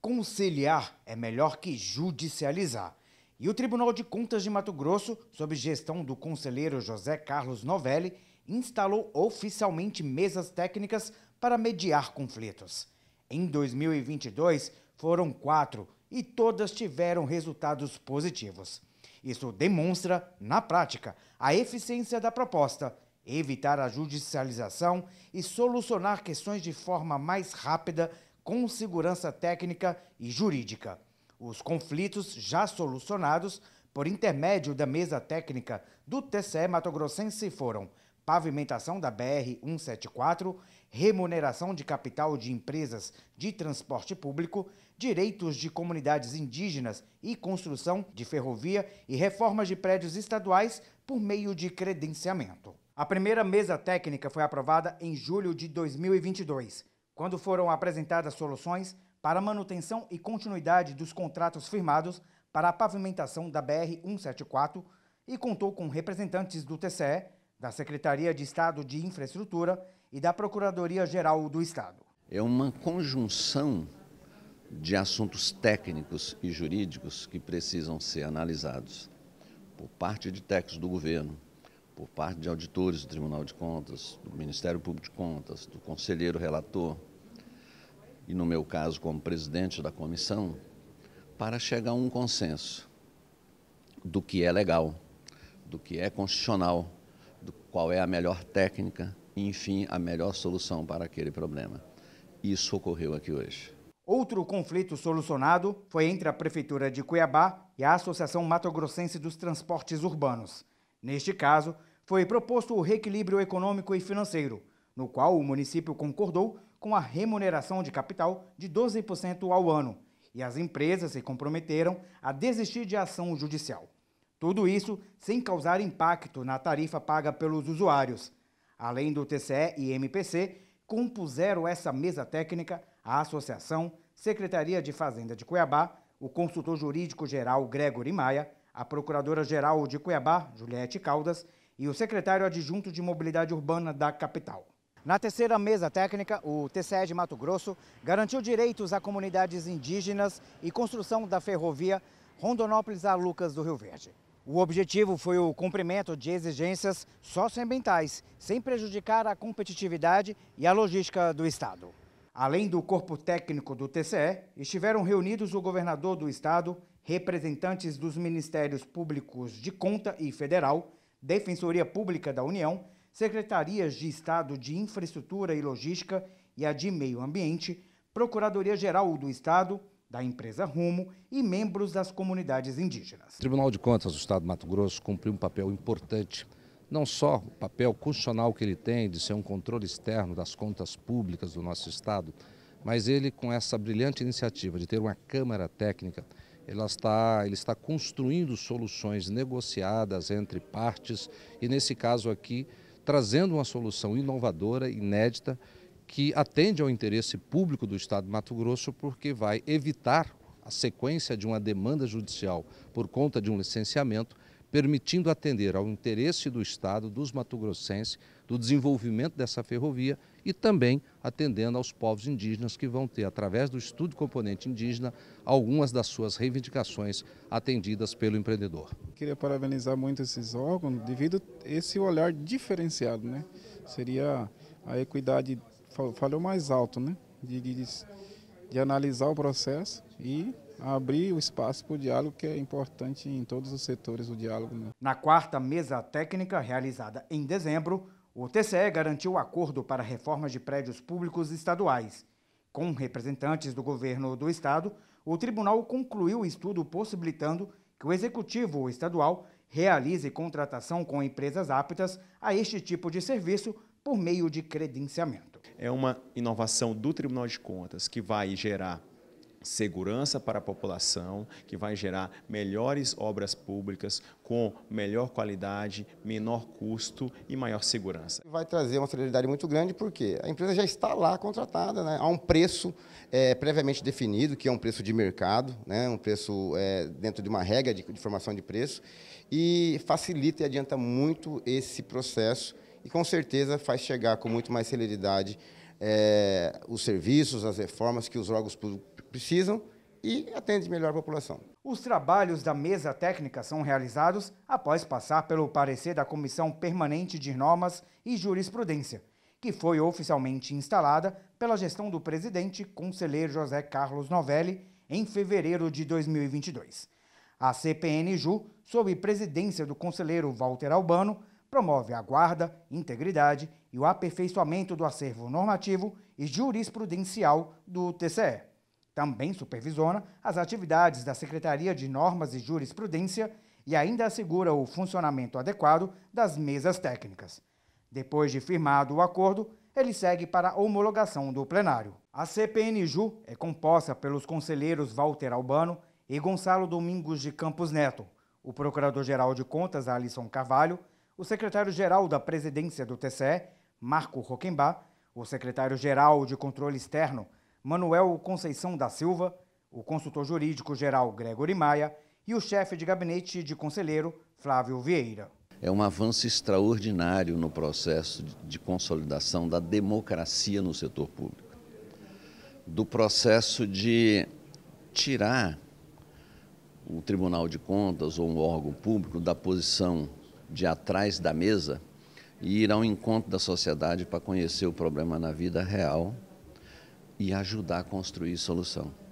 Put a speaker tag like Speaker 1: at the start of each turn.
Speaker 1: Conciliar é melhor que judicializar. E o Tribunal de Contas de Mato Grosso, sob gestão do conselheiro José Carlos Novelli, instalou oficialmente mesas técnicas para mediar conflitos. Em 2022, foram quatro e todas tiveram resultados positivos. Isso demonstra, na prática, a eficiência da proposta, evitar a judicialização e solucionar questões de forma mais rápida com segurança técnica e jurídica. Os conflitos já solucionados por intermédio da mesa técnica do TCE Mato Grossense foram pavimentação da BR-174, remuneração de capital de empresas de transporte público, direitos de comunidades indígenas e construção de ferrovia e reformas de prédios estaduais por meio de credenciamento. A primeira mesa técnica foi aprovada em julho de 2022 quando foram apresentadas soluções para manutenção e continuidade dos contratos firmados para a pavimentação da BR-174 e contou com representantes do TCE, da Secretaria de Estado de Infraestrutura e da Procuradoria-Geral do Estado.
Speaker 2: É uma conjunção de assuntos técnicos e jurídicos que precisam ser analisados por parte de técnicos do governo, por parte de auditores do Tribunal de Contas, do Ministério Público de Contas, do conselheiro relator, e no meu caso como presidente da comissão, para chegar a um consenso do que é legal, do que é constitucional, do qual é a melhor técnica, enfim, a melhor solução para aquele problema. Isso ocorreu aqui hoje.
Speaker 1: Outro conflito solucionado foi entre a Prefeitura de Cuiabá e a Associação Mato Grossense dos Transportes Urbanos. Neste caso, foi proposto o reequilíbrio econômico e financeiro, no qual o município concordou com a remuneração de capital de 12% ao ano, e as empresas se comprometeram a desistir de ação judicial. Tudo isso sem causar impacto na tarifa paga pelos usuários. Além do TCE e MPC, compuseram essa mesa técnica a Associação, Secretaria de Fazenda de Cuiabá, o consultor jurídico geral Gregory Maia, a procuradora-geral de Cuiabá, Juliette Caldas, e o secretário adjunto de Mobilidade Urbana da capital. Na terceira mesa técnica, o TCE de Mato Grosso garantiu direitos a comunidades indígenas e construção da ferrovia Rondonópolis a Lucas do Rio Verde. O objetivo foi o cumprimento de exigências socioambientais, sem prejudicar a competitividade e a logística do Estado. Além do corpo técnico do TCE, estiveram reunidos o governador do Estado, representantes dos Ministérios Públicos de Conta e Federal, Defensoria Pública da União secretarias de Estado de Infraestrutura e Logística e a de Meio Ambiente, Procuradoria-Geral do Estado, da empresa Rumo e membros das comunidades indígenas.
Speaker 3: O Tribunal de Contas do Estado de Mato Grosso cumpriu um papel importante, não só o papel constitucional que ele tem de ser um controle externo das contas públicas do nosso Estado, mas ele, com essa brilhante iniciativa de ter uma Câmara Técnica, ele está, ele está construindo soluções negociadas entre partes e, nesse caso aqui, trazendo uma solução inovadora, inédita, que atende ao interesse público do Estado de Mato Grosso, porque vai evitar a sequência de uma demanda judicial por conta de um licenciamento, permitindo atender ao interesse do Estado, dos matogrossenses, do desenvolvimento dessa ferrovia e também atendendo aos povos indígenas que vão ter, através do estudo componente indígena, algumas das suas reivindicações atendidas pelo empreendedor.
Speaker 1: Queria parabenizar muito esses órgãos devido a esse olhar diferenciado, né? Seria a equidade, falou mais alto, né? De, de, de analisar o processo e abrir o espaço para o diálogo, que é importante em todos os setores o diálogo. Né? Na quarta mesa técnica, realizada em dezembro, o TCE garantiu o acordo para reformas de prédios públicos estaduais. Com representantes do governo do estado, o tribunal concluiu o estudo possibilitando que o executivo estadual realize contratação com empresas aptas a este tipo de serviço por meio de credenciamento. É uma inovação do Tribunal de Contas que vai gerar segurança para a população, que vai gerar melhores obras públicas com melhor qualidade, menor custo e maior segurança. Vai trazer uma celeridade muito grande porque a empresa já está lá contratada, né? há um preço é, previamente definido, que é um preço de mercado, né? um preço é, dentro de uma regra de, de formação de preço, e facilita e adianta muito esse processo e com certeza faz chegar com muito mais celeridade é, os serviços, as reformas que os órgãos públicos precisam e atende melhor a população. Os trabalhos da mesa técnica são realizados após passar pelo parecer da Comissão Permanente de Normas e Jurisprudência, que foi oficialmente instalada pela gestão do presidente conselheiro José Carlos Novelli em fevereiro de 2022. A CPNJU, sob presidência do conselheiro Walter Albano, promove a guarda, integridade e o aperfeiçoamento do acervo normativo e jurisprudencial do TCE. Também supervisiona as atividades da Secretaria de Normas e Jurisprudência e ainda assegura o funcionamento adequado das mesas técnicas. Depois de firmado o acordo, ele segue para a homologação do plenário. A CPNJU é composta pelos conselheiros Walter Albano e Gonçalo Domingos de Campos Neto, o Procurador-Geral de Contas Alisson Carvalho, o Secretário-Geral da Presidência do TCE, Marco Roquembá, o Secretário-Geral de Controle Externo Manuel Conceição da Silva, o consultor jurídico geral Gregory Maia e o chefe de gabinete de conselheiro Flávio Vieira.
Speaker 2: É um avanço extraordinário no processo de consolidação da democracia no setor público, do processo de tirar o Tribunal de Contas ou um órgão público da posição de atrás da mesa e ir ao encontro da sociedade para conhecer o problema na vida real e ajudar a construir solução.